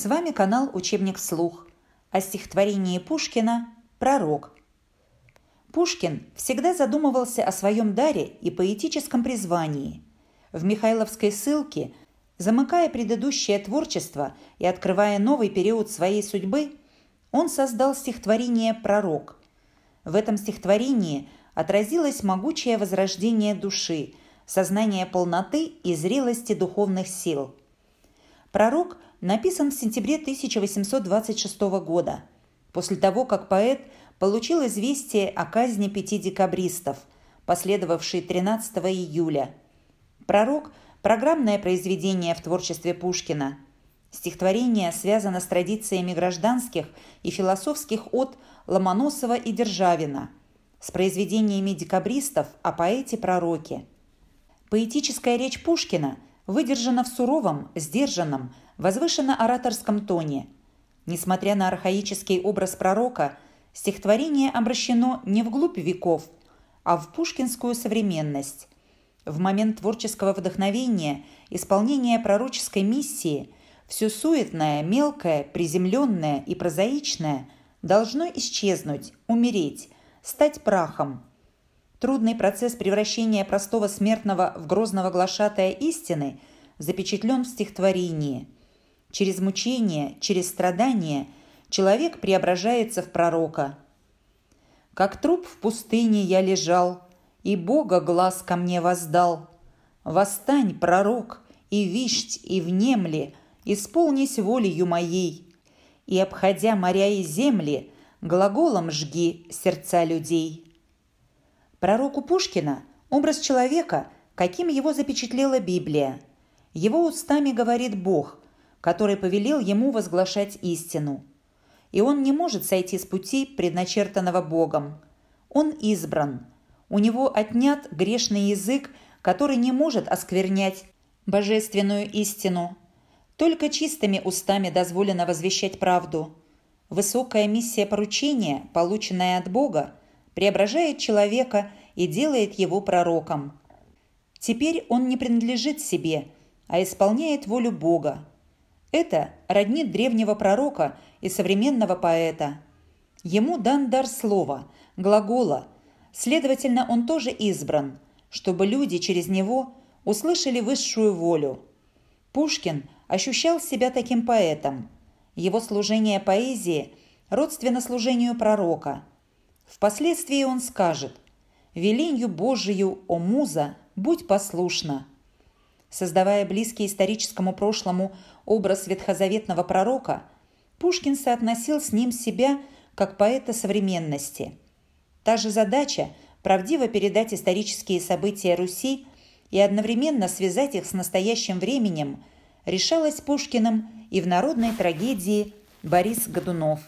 С вами канал «Учебник Слух. о а стихотворении Пушкина «Пророк». Пушкин всегда задумывался о своем даре и поэтическом призвании. В Михайловской ссылке, замыкая предыдущее творчество и открывая новый период своей судьбы, он создал стихотворение «Пророк». В этом стихотворении отразилось могучее возрождение души, сознание полноты и зрелости духовных сил. Пророк – написан в сентябре 1826 года, после того, как поэт получил известие о казни пяти декабристов, последовавшей 13 июля. «Пророк» – программное произведение в творчестве Пушкина. Стихотворение связано с традициями гражданских и философских от Ломоносова и Державина, с произведениями декабристов о поэте-пророке. Поэтическая речь Пушкина – выдержана в суровом, сдержанном, возвышенно ораторском тоне. Несмотря на архаический образ пророка, стихотворение обращено не вглубь веков, а в пушкинскую современность. В момент творческого вдохновения, исполнения пророческой миссии, все суетное, мелкое, приземленное и прозаичное должно исчезнуть, умереть, стать прахом, Трудный процесс превращения простого смертного в грозного глашатая истины запечатлен в стихотворении. Через мучение, через страдания человек преображается в пророка. «Как труп в пустыне я лежал, и Бога глаз ко мне воздал. Восстань, пророк, и вишть, и внемли, исполнись волею моей. И, обходя моря и земли, глаголом жги сердца людей». Пророку Пушкина – образ человека, каким его запечатлела Библия. Его устами говорит Бог, который повелел ему возглашать истину. И он не может сойти с пути, предначертанного Богом. Он избран. У него отнят грешный язык, который не может осквернять божественную истину. Только чистыми устами дозволено возвещать правду. Высокая миссия поручения, полученная от Бога – преображает человека и делает его пророком. Теперь он не принадлежит себе, а исполняет волю Бога. Это роднит древнего пророка и современного поэта. Ему дан дар слова, глагола, следовательно, он тоже избран, чтобы люди через него услышали высшую волю. Пушкин ощущал себя таким поэтом. Его служение поэзии родственно служению пророка – Впоследствии он скажет «Веленью Божию, о муза, будь послушна». Создавая близкий историческому прошлому образ ветхозаветного пророка, Пушкин соотносил с ним себя как поэта современности. Та же задача – правдиво передать исторические события Руси и одновременно связать их с настоящим временем – решалась Пушкиным и в народной трагедии «Борис Годунов».